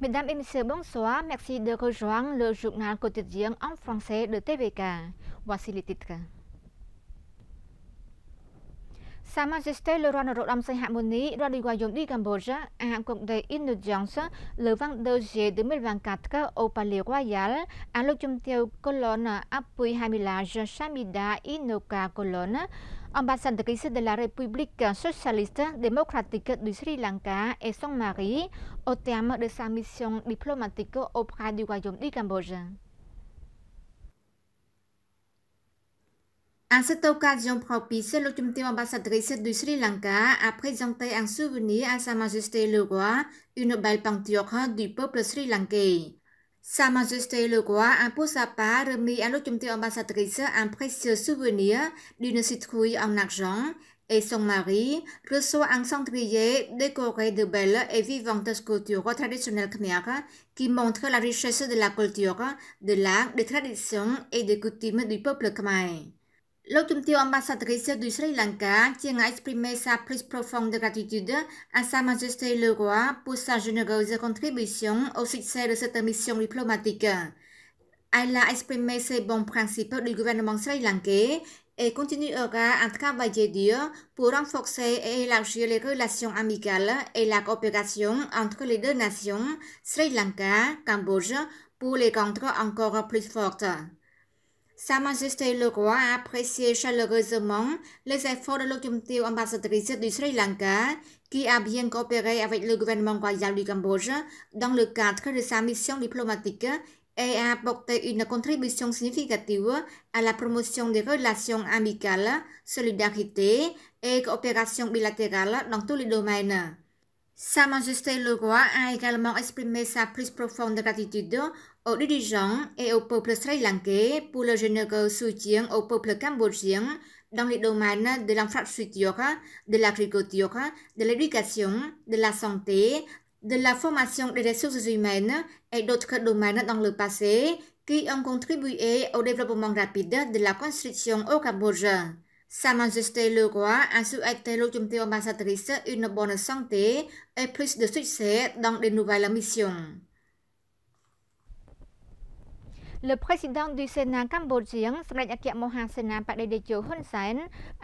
Mesdames et messieurs, bonsoir. Merci de rejoindre le journal quotidien en français de TVK. Voici les titres. Sa Majesté le roi nội đàm sinh hạ môn ní, roi đi qua dùng đi Cambodia, à cộng đầy in được dòng sơ, lửa văn đơ dễ đến mê vàng cạt các ô bà liều qua à lúc chung tiêu colonna apui hai mươi là giờ samida inoka colonna, Ambassadrice de la République socialiste démocratique du Sri Lanka et son mari au terme de sa mission diplomatique auprès du Royaume du Cambodge. À cette occasion propice, le ambassadrice du Sri Lanka a présenté un souvenir à Sa Majesté le Roi une belle peinture du peuple sri-lankais. Sa Majesté le roi a pour sa part remis à l'automne ambassadrice un précieux souvenir d'une citrouille en argent et son mari reçoit un cendrier décoré de belles et vivantes sculptures traditionnelles Khmer qui montrent la richesse de la culture, de l'art, des traditions et des coutumes du peuple khmer ambassadrice du Sri Lanka à exprimer sa plus profonde gratitude à Sa Majesté le Roi pour sa généreuse contribution au succès de cette mission diplomatique. Elle a exprimé ses bons principes du gouvernement sri lankais et continuera à travailler dur pour renforcer et élargir les relations amicales et la coopération entre les deux nations, Sri Lanka, Cambodge, pour les rendre encore plus fortes. Sa Majesté le Roi a apprécié chaleureusement les efforts de l'Occupation ambassadrice du Sri Lanka qui a bien coopéré avec le gouvernement royal du Cambodge dans le cadre de sa mission diplomatique et a apporté une contribution significative à la promotion des relations amicales, solidarité et coopération bilatérale dans tous les domaines. Sa Majesté le Roi a également exprimé sa plus profonde gratitude aux dirigeants et au peuple sri-lankais pour le généreux soutien au peuple cambodgien dans les domaines de l'infrastructure, de l'agriculture, de l'éducation, de la santé, de la formation des ressources humaines et d'autres domaines dans le passé qui ont contribué au développement rapide de la construction au Cambodge. Sa Majesté le roi a souhaité l'autorité ambassadrice une bonne santé et plus de succès dans de nouvelles missions. Le président du Sénat cambodgien សម្ដេចអគ្គមហាសេនាបតីតេជោហ៊ុនសែន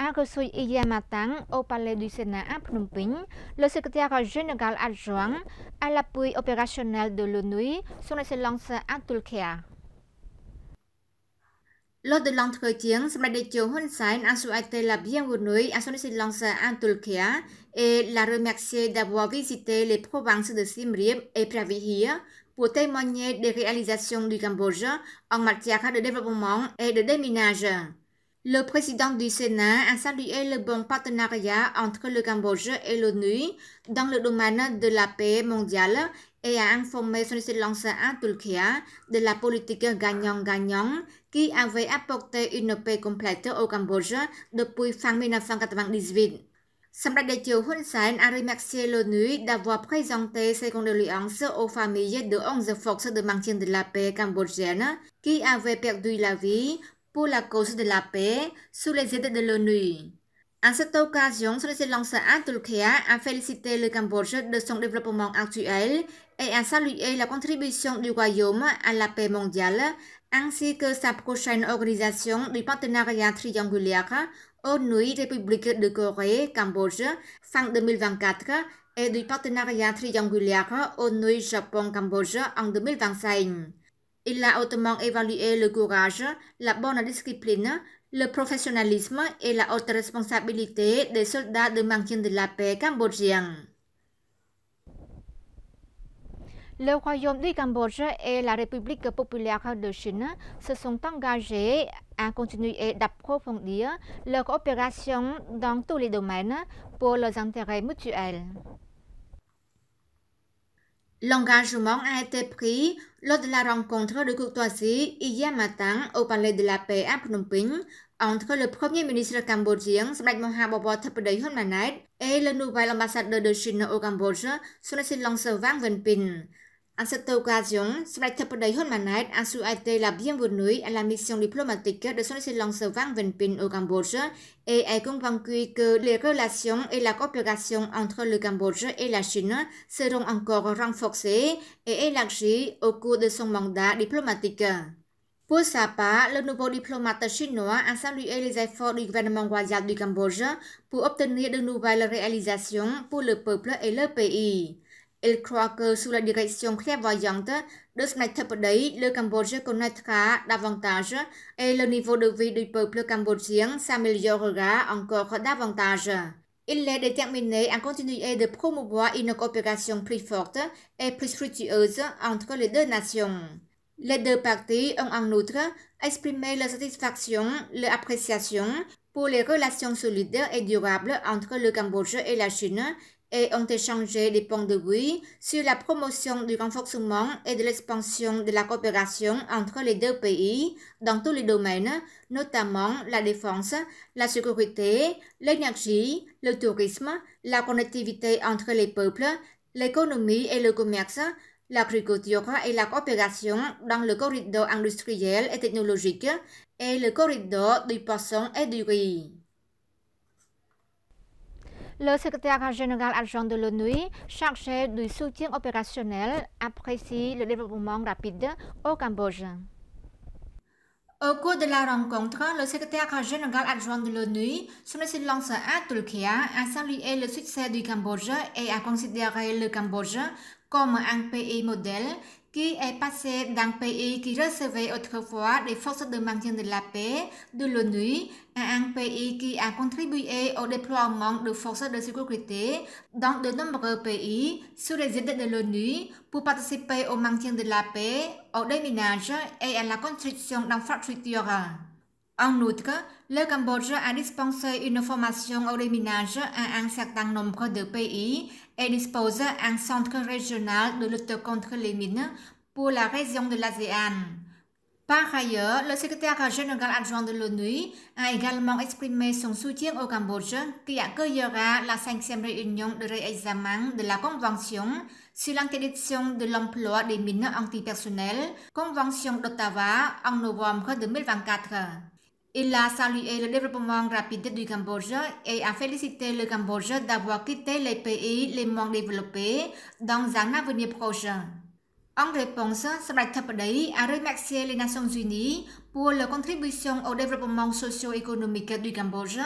a reçu hier matin au palais du Sénat à Phnom Penh le secrétaire général adjoint à l'appui opérationnel de l'ONU son excellence Atul Khia លោកដលងធ្វើជាងសម្ដេចតេជោហ៊ុនសែនអាសូអតេឡាបៀងវុនុយអាសូនសិឡងសាអានតុលគីា et la remercier d'avoir visité les provinces de Siem Reap et Pravihir pour témoigner des réalisations du Cambodge en matière de développement et de déminage. Le président du Sénat a salué le bon partenariat entre le Cambodge et l'ONU dans le domaine de la paix mondiale et a informé son excellence Tulkia de la politique gagnant-gagnant qui avait apporté une paix complète au Cambodge depuis fin 1998. Sambra de Sen a remercié l'ONU d'avoir présenté ses condoléances aux familles de 11 forces de maintien de la paix cambodgienne qui avaient perdu la vie pour la cause de la paix sous les aides de l'ONU. En cette occasion, son excellence à a félicité le Cambodge de son développement actuel et a salué la contribution du royaume à la paix mondiale ainsi que sa prochaine organisation du partenariat triangulaire aux nuits République de Corée, Cambodge, fin 2024 et du partenariat triangulaire au nuits Japon-Cambodge en 2025. Il a hautement évalué le courage, la bonne discipline, le professionnalisme et la haute responsabilité des soldats de maintien de la paix cambodgiens. Le Royaume du Cambodge et la République populaire de Chine se sont engagés à continuer d'approfondir leur coopération dans tous les domaines pour leurs intérêts mutuels. L'engagement a été pris lors de la rencontre de courtoisie hier matin au Palais de la Paix à Phnom Penh entre le premier ministre cambodgien Samdech Mohamed Bobor Hun et le nouvel ambassadeur de Chine au Cambodge Sunasin Long Savang Pin. cette occasion, a souhaité la bienvenue à la mission diplomatique de son Long Van Venpin au Cambodge et est convaincu que les relations et la coopération entre le Cambodge et la Chine seront encore renforcées et élargies au cours de son mandat diplomatique. Pour sa part, le nouveau diplomate chinois a salué les efforts du gouvernement royal du Cambodge pour obtenir de nouvelles réalisations pour le peuple et le pays. Il croit que sous la direction clairvoyante de Snaithapadei, le Cambodge connaîtra davantage et le niveau de vie du peuple cambodgien s'améliorera encore davantage. Il est déterminé à continuer de promouvoir une coopération plus forte et plus fructueuse entre les deux nations. Les deux parties ont en outre exprimé leur satisfaction, leur appréciation pour les relations solides et durables entre le Cambodge et la Chine et ont échangé des points de vue sur la promotion du renforcement et de l'expansion de la coopération entre les deux pays dans tous les domaines, notamment la défense, la sécurité, l'énergie, le tourisme, la connectivité entre les peuples, l'économie et le commerce, L'agriculture et la coopération dans le corridor industriel et technologique et le corridor du poisson et du riz. Le secrétaire général argent de l'ONU, chargé du soutien opérationnel, apprécie le développement rapide au Cambodge. Au cours de la rencontre, le secrétaire général adjoint de l'ONU, son Silence à Turquie a salué le succès du Cambodge et a considéré le Cambodge comme un pays modèle qui est passé d'un pays qui recevait autrefois des forces de maintien de la paix de l'ONU à un pays qui a contribué au e déploiement de forces de sécurité dans de nombreux pays sous les aides de l'ONU pour participer au maintien de la paix, au déminage et à la construction d'infrastructures. En outre, le Cambodge a dispensé une formation au déminage à un certain nombre de pays et dispose d'un centre régional de lutte contre les mines pour la région de l'ASEAN. Par ailleurs, le secrétaire général adjoint de l'ONU a également exprimé son soutien au Cambodge qui accueillera la cinquième réunion de réexamen de la Convention sur l'interdiction de l'emploi des mines antipersonnels, Convention d'Ottawa en novembre 2024. Il a salué le développement rapide du Cambodge et a félicité le Cambodge d'avoir quitté les pays les moins développés dans un avenir proche. En réponse, Sratapadi a remercié les Nations Unies pour leur contribution au développement socio-économique du Cambodge,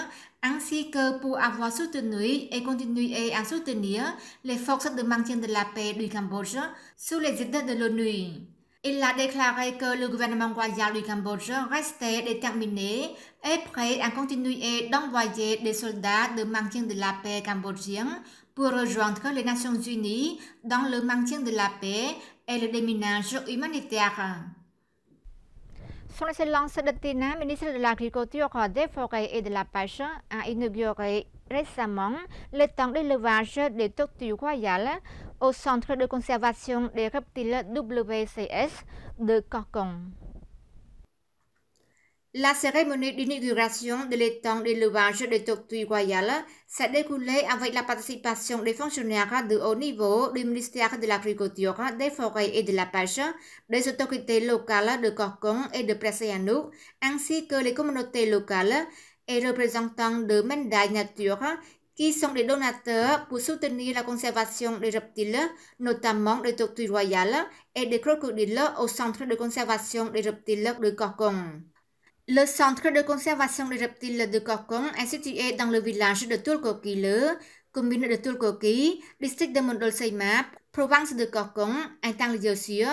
ainsi que pour avoir soutenu et continué à soutenir les forces de maintien de la paix du Cambodge sous les aides de l'ONU. Il a déclaré que le gouvernement royal du Cambodge restait déterminé et prêt à continuer d'envoyer des soldats de maintien de la paix cambodgien pour rejoindre les Nations Unies dans le maintien de la paix et le déminage humanitaire. Son Excellence de l'Agriculture, des Forêts et de la Pêche, a inauguré Récemment, le temps de des tortues royales au Centre de conservation des reptiles WCS de Corcon. La cérémonie d'inauguration de l'étang d'élevage des tortues royales s'est déroulée avec la participation des fonctionnaires de haut niveau du ministère de l'Agriculture, des Forêts et de la Pêche, des autorités locales de Corcon et de Presséanouk, ainsi que les communautés locales et représentants de mandat nature qui sont des donateurs pour soutenir la conservation des reptiles, notamment des tortues royales et des crocodiles au Centre de conservation des reptiles de Corcon. Le Centre de conservation des reptiles de Corcon est situé dans le village de Tulkokile, commune de Tulkoki, district de Mondolseima, province de Corcon, Intangliosur,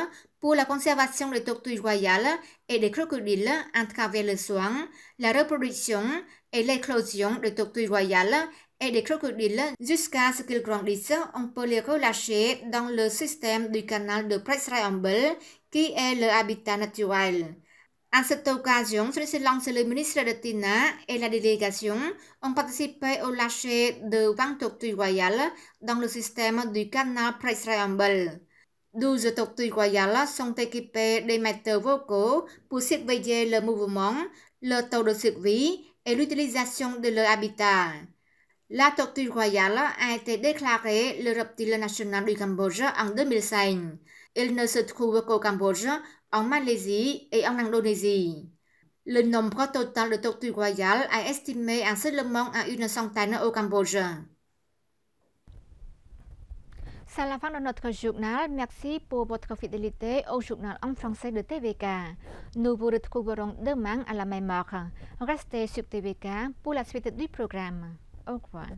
pour la conservation des tortues royales et des crocodiles à travers le soin, la reproduction et l'éclosion des tortues royales et des crocodiles jusqu'à ce qu'ils grandissent, on peut les relâcher dans le système du canal de Presrayambel qui est le habitat naturel. À cette occasion, le silence, le ministre de Tina et la délégation ont participé au lâcher de 20 tortues royales dans le système du canal Triangle. 12 tortues royales sont équipées des vocaux pour surveiller le mouvement, le taux de survie et l'utilisation de leur habitat. La tortue royale a été déclarée le reptile national du Cambodge en 2005. Il ne se trouve qu'au Cambodge, en Malaisie et en Indonésie. Le nombre total de tortues royales est estimé à seulement à une centaine au Cambodge. សាឡាហ្វាំងដណត់កជុកណាល់មាក់ស៊ីពូវតកហ្វីដេលីតេអូជុកណាល់អងហ្វ្រង់សេដទេវេកានូវូរត់គូវរងដឺម៉ាំងអាឡាម៉ៃម៉ាក់រ៉ាស្តេសុកទេវេកាពូឡាស្វីតឌីប្រូក្រាមអូខ្វាន់